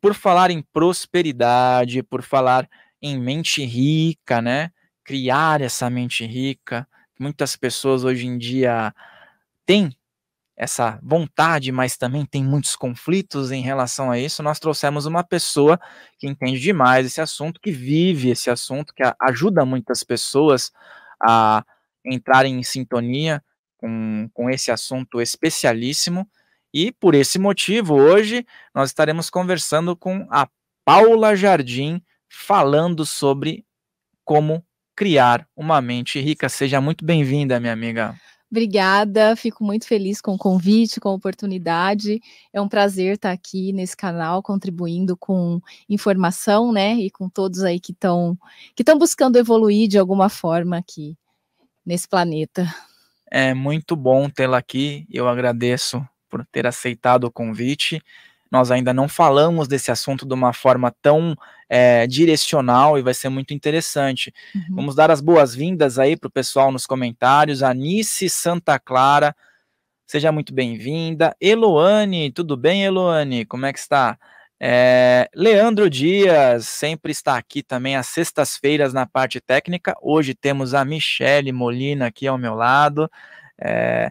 Por falar em prosperidade, por falar em mente rica, né? Criar essa mente rica. Muitas pessoas hoje em dia têm essa vontade, mas também tem muitos conflitos em relação a isso. Nós trouxemos uma pessoa que entende demais esse assunto, que vive esse assunto, que ajuda muitas pessoas a entrarem em sintonia com, com esse assunto especialíssimo. E por esse motivo, hoje nós estaremos conversando com a Paula Jardim, falando sobre como criar uma mente rica. Seja muito bem-vinda, minha amiga. Obrigada, fico muito feliz com o convite, com a oportunidade. É um prazer estar aqui nesse canal contribuindo com informação, né? E com todos aí que estão que estão buscando evoluir de alguma forma aqui nesse planeta. É muito bom tê-la aqui. Eu agradeço por ter aceitado o convite. Nós ainda não falamos desse assunto de uma forma tão é, direcional e vai ser muito interessante. Uhum. Vamos dar as boas-vindas aí para o pessoal nos comentários. Anice Santa Clara, seja muito bem-vinda. Eloane, tudo bem, Eloane? Como é que está? É, Leandro Dias sempre está aqui também às sextas-feiras na parte técnica. Hoje temos a Michele Molina aqui ao meu lado. É,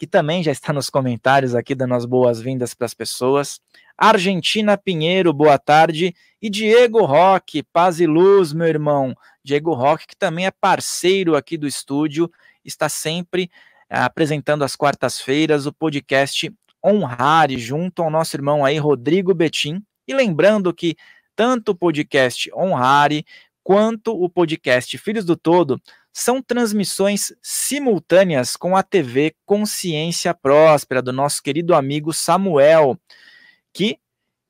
que também já está nos comentários aqui, dando as boas-vindas para as pessoas. Argentina Pinheiro, boa tarde. E Diego Roque, paz e luz, meu irmão. Diego Roque, que também é parceiro aqui do estúdio, está sempre eh, apresentando às quartas-feiras o podcast Honrare, junto ao nosso irmão aí, Rodrigo Betim. E lembrando que tanto o podcast Honrare quanto o podcast Filhos do Todo são transmissões simultâneas com a TV Consciência Próspera, do nosso querido amigo Samuel, que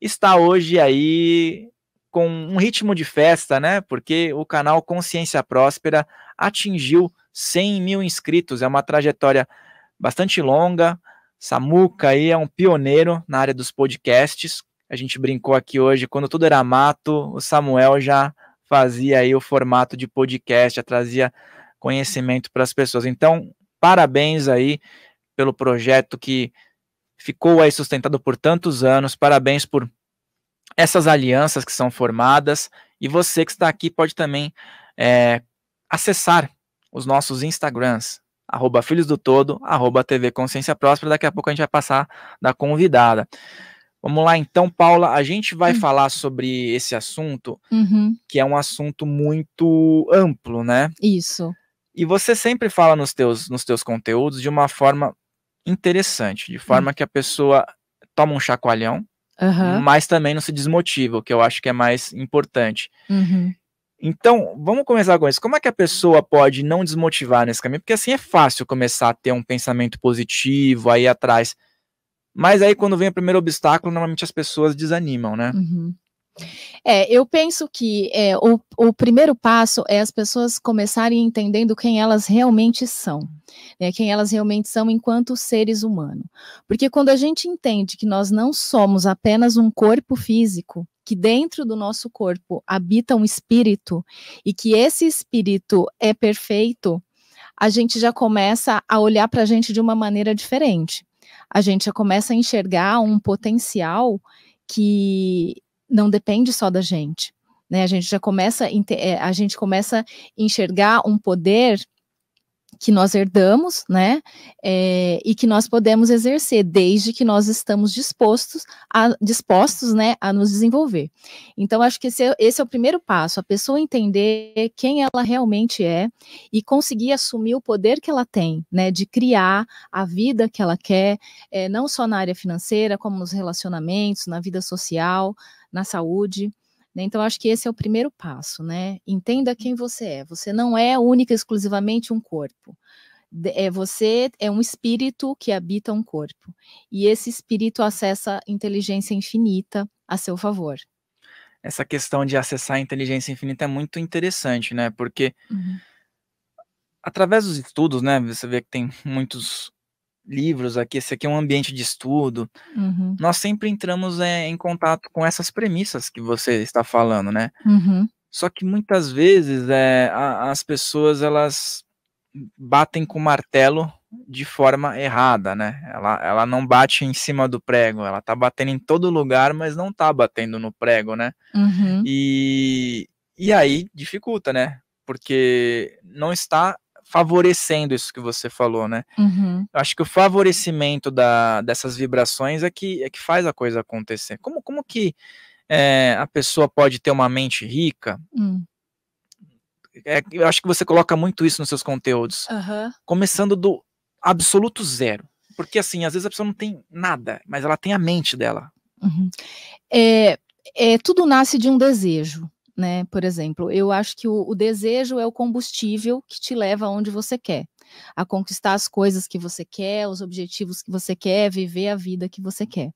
está hoje aí com um ritmo de festa, né? Porque o canal Consciência Próspera atingiu 100 mil inscritos, é uma trajetória bastante longa. Samuca aí é um pioneiro na área dos podcasts. A gente brincou aqui hoje, quando tudo era mato, o Samuel já fazia aí o formato de podcast, trazia conhecimento para as pessoas. Então, parabéns aí pelo projeto que ficou aí sustentado por tantos anos. Parabéns por essas alianças que são formadas e você que está aqui pode também é, acessar os nossos Instagrams, arroba Filhos do Todo, arroba TV Consciência Próspera. Daqui a pouco a gente vai passar da convidada. Vamos lá então, Paula. A gente vai uhum. falar sobre esse assunto, uhum. que é um assunto muito amplo, né? Isso. E você sempre fala nos teus, nos teus conteúdos de uma forma interessante, de forma uhum. que a pessoa toma um chacoalhão, mas também não se desmotiva, o que eu acho que é mais importante. Uhum. Então, vamos começar com isso. Como é que a pessoa pode não desmotivar nesse caminho? Porque assim é fácil começar a ter um pensamento positivo, aí atrás mas aí, quando vem o primeiro obstáculo, normalmente as pessoas desanimam, né? Uhum. É, eu penso que é, o, o, primeiro passo é as pessoas começarem entendendo quem elas realmente são, né, quem elas realmente são enquanto seres humanos. Porque quando a gente entende que nós não somos apenas um corpo físico, que dentro do nosso corpo habita um espírito e que esse espírito é perfeito, a gente já começa a olhar para a gente de uma maneira diferente a gente já começa a enxergar um potencial que não depende só da gente. Né? A gente já começa a eh, gente começa a enxergar um poder que nós herdamos, né, é, e que nós podemos exercer desde que nós estamos dispostos a, dispostos, né, a nos desenvolver. Então, acho que esse é, esse é o primeiro passo, a pessoa entender quem ela realmente é e conseguir assumir o poder que ela tem, né, de criar a vida que ela quer, é, não só na área financeira, como nos relacionamentos, na vida social, na saúde. Né? Então, acho que esse é o primeiro passo, né? Entenda hum. quem você é. Você não é única exclusivamente um corpo. É você é um espírito que habita um corpo. E esse espírito acessa inteligência infinita a seu favor. Essa questão de acessar a inteligência infinita é muito interessante, né? Porque uhum através dos estudos, né, você vê que tem muitos livros aqui, esse aqui é um ambiente de estudo. Uhum. Nós sempre entramos é, em contato com essas premissas que você está falando, né? Uhum. Só que muitas vezes é, a, as pessoas elas batem com o martelo de forma errada, né? Ela, ela não bate em cima do prego, ela tá batendo em todo lugar, mas não tá batendo no prego, né? Uhum. E, e aí dificulta, né? Porque não está favorecendo isso que você falou, né? Uhum. Eu acho que o favorecimento da, dessas vibrações é que, é que faz a coisa acontecer. Como, como que é, a pessoa pode ter uma mente rica? Uhum. É, eu acho que você coloca muito isso nos seus conteúdos. Uhum. Começando do absoluto zero. Porque, assim, às vezes a pessoa não tem nada, mas ela tem a mente dela. Uhum. É, é, tudo nasce de um desejo né? Por exemplo, eu acho que o, o desejo é o combustível que te leva aonde você quer, a conquistar as coisas que você quer, os objetivos que você quer, viver a vida que você quer.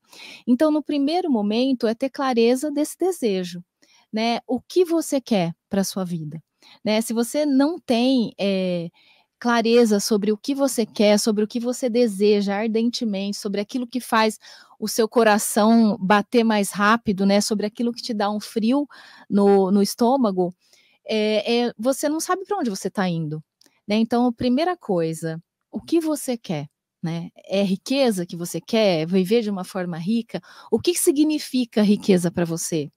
Então, no primeiro momento, é ter clareza desse desejo, né? O que você quer para sua vida, né? Se você não tem é, clareza sobre o que você quer, sobre o que você deseja ardentemente, sobre aquilo que faz o seu coração bater mais rápido, né? Sobre aquilo que te dá um frio no, no estômago, é, é, você não sabe para onde você está indo. Né? Então, primeira coisa, o que você quer? Né? É riqueza que você quer? É viver de uma forma rica? O que significa riqueza para você?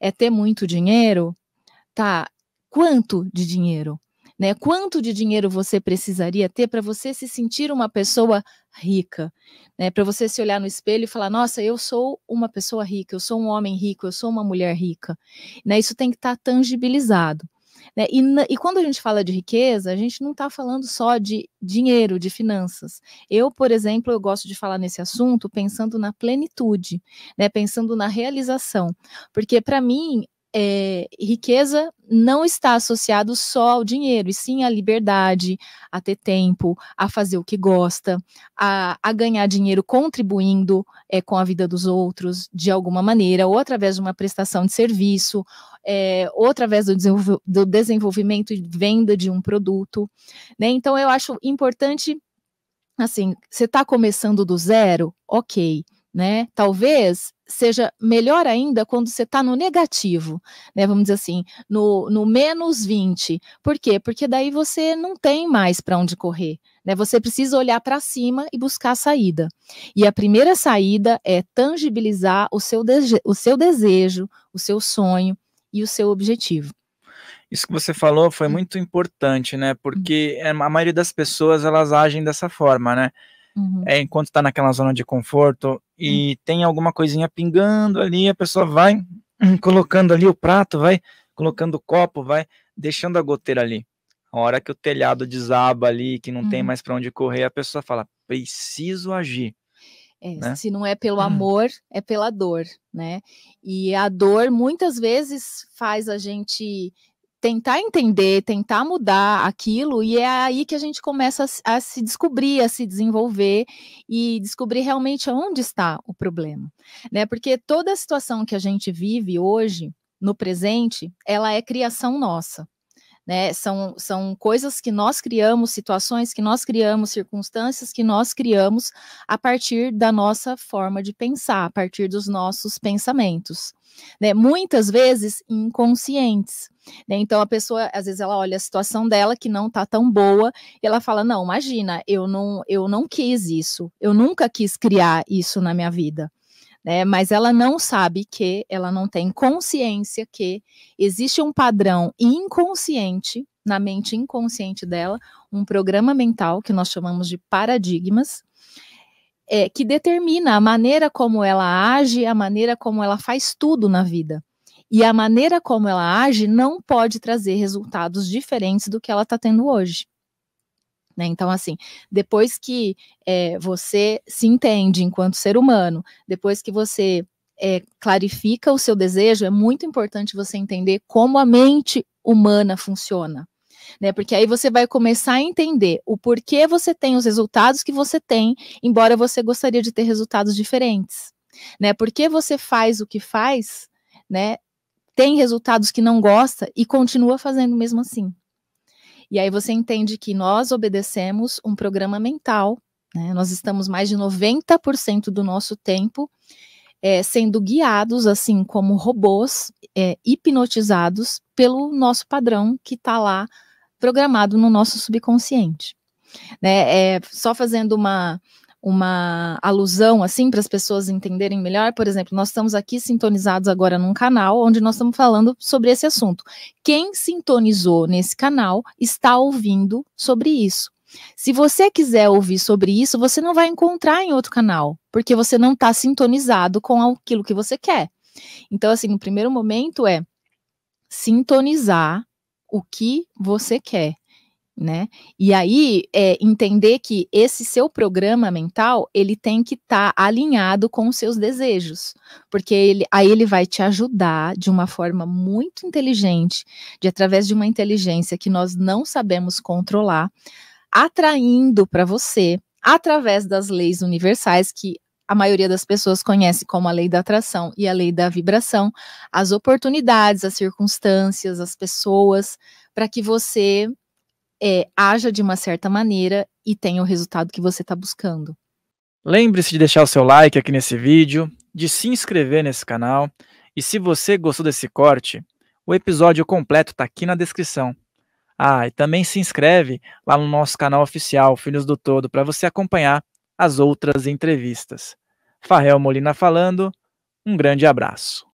É ter muito dinheiro? Tá. Quanto de dinheiro? né? Quanto de dinheiro você precisaria ter para você se sentir uma pessoa rica, né? Para você se olhar no espelho e falar: "Nossa, eu sou uma pessoa rica, eu sou um homem rico, eu sou uma mulher rica". Né? Isso tem que estar tá tangibilizado. Né? E, e, quando a gente fala de riqueza, a gente não está falando só de dinheiro, de finanças. Eu, por exemplo, eu gosto de falar nesse assunto pensando na plenitude, né? pensando na realização. Porque, para mim, é, riqueza não está associado só ao dinheiro, e sim à liberdade, a ter tempo, a fazer o que gosta, a, a ganhar dinheiro contribuindo é, com a vida dos outros de alguma maneira, ou através de uma prestação de serviço, é, ou através do, do desenvolvimento e venda de um produto. Né? Então, eu acho importante, assim, você está começando do zero, ok né? Talvez seja melhor ainda quando você está no negativo, né? Vamos dizer assim, no, no menos 20. Por quê? Porque daí você não tem mais para onde correr, né? Você precisa olhar para cima e buscar a saída. E a primeira saída é tangibilizar o seu, o seu desejo, o seu sonho e o seu objetivo. Isso que você falou foi hum. muito importante, né? Porque hum. é, a maioria das pessoas elas agem dessa forma, né? Uhum. É, enquanto está naquela zona de conforto, e tem alguma coisinha pingando ali, a pessoa vai colocando ali o prato, vai colocando o copo, vai deixando a goteira ali. A hora que o telhado desaba ali, que não hum. tem uhum. mais para onde correr, a pessoa fala: preciso agir. É, né? Se não é pelo hum. amor, hum. é pela dor, né? E a dor muitas vezes faz a gente tentar entender, tentar mudar aquilo, e é aí que a gente começa a, a, se descobrir, a se desenvolver e descobrir realmente onde está o problema, né? Porque toda a situação que a gente vive hoje, no presente, ela é criação nossa. Né? São, são coisas que nós criamos, situações que nós criamos, circunstâncias que nós criamos a partir da nossa forma de pensar, a partir dos nossos pensamentos. Né? Muitas vezes inconscientes. Né? Então a pessoa, às vezes, ela olha a situação dela que não está tão boa, e ela fala: Não, imagina, eu não, eu não quis isso, eu nunca quis criar isso na minha vida né? Mas ela não sabe que, ela não tem consciência que existe um padrão inconsciente na mente inconsciente dela, um programa mental que nós chamamos de paradigmas, é, que determina a maneira como ela age, a maneira como ela faz tudo na vida. E a maneira como ela age não pode trazer resultados diferentes do que ela está tendo hoje. Né? Então, assim, depois que é, você se entende enquanto ser humano, depois que você é, clarifica o seu desejo, é muito importante você entender como a mente humana funciona. Né? Porque aí você vai começar a entender o porquê você tem os resultados que você tem, embora você gostaria de ter resultados diferentes. Né? Por que você faz o que faz, né? Tem resultados que não gosta e continua fazendo mesmo assim. E aí você entende que nós obedecemos um programa mental, né? nós estamos mais de 90% do nosso tempo é, sendo guiados, assim como robôs, é, hipnotizados pelo nosso padrão que está lá programado no nosso subconsciente. Né? É, só fazendo uma, uma alusão assim para as pessoas entenderem melhor. Por exemplo, nós estamos aqui sintonizados agora num canal onde nós estamos falando sobre esse assunto. Quem sintonizou nesse canal está ouvindo sobre isso. Se você quiser ouvir sobre isso, você não vai encontrar em outro canal, porque você não está sintonizado com aquilo que você quer. Então, assim, o primeiro momento é sintonizar o que você quer né? E aí é, entender que esse seu programa mental ele tem que estar tá alinhado com os seus desejos, porque ele, aí ele vai te ajudar de uma forma muito inteligente, de através de uma inteligência que nós não sabemos controlar, atraindo para você através das leis universais que a maioria das pessoas conhece como a lei da atração e a lei da vibração, as oportunidades, as circunstâncias, as pessoas, para que você é, haja de uma certa maneira e tenha o resultado que você está buscando. Lembre-se de deixar o seu like aqui nesse vídeo, de se inscrever nesse canal e se você gostou desse corte, o episódio completo está aqui na descrição. Ah, e também se inscreve lá no nosso canal oficial Filhos do Todo para você acompanhar as outras entrevistas. Farrell Molina falando, um grande abraço.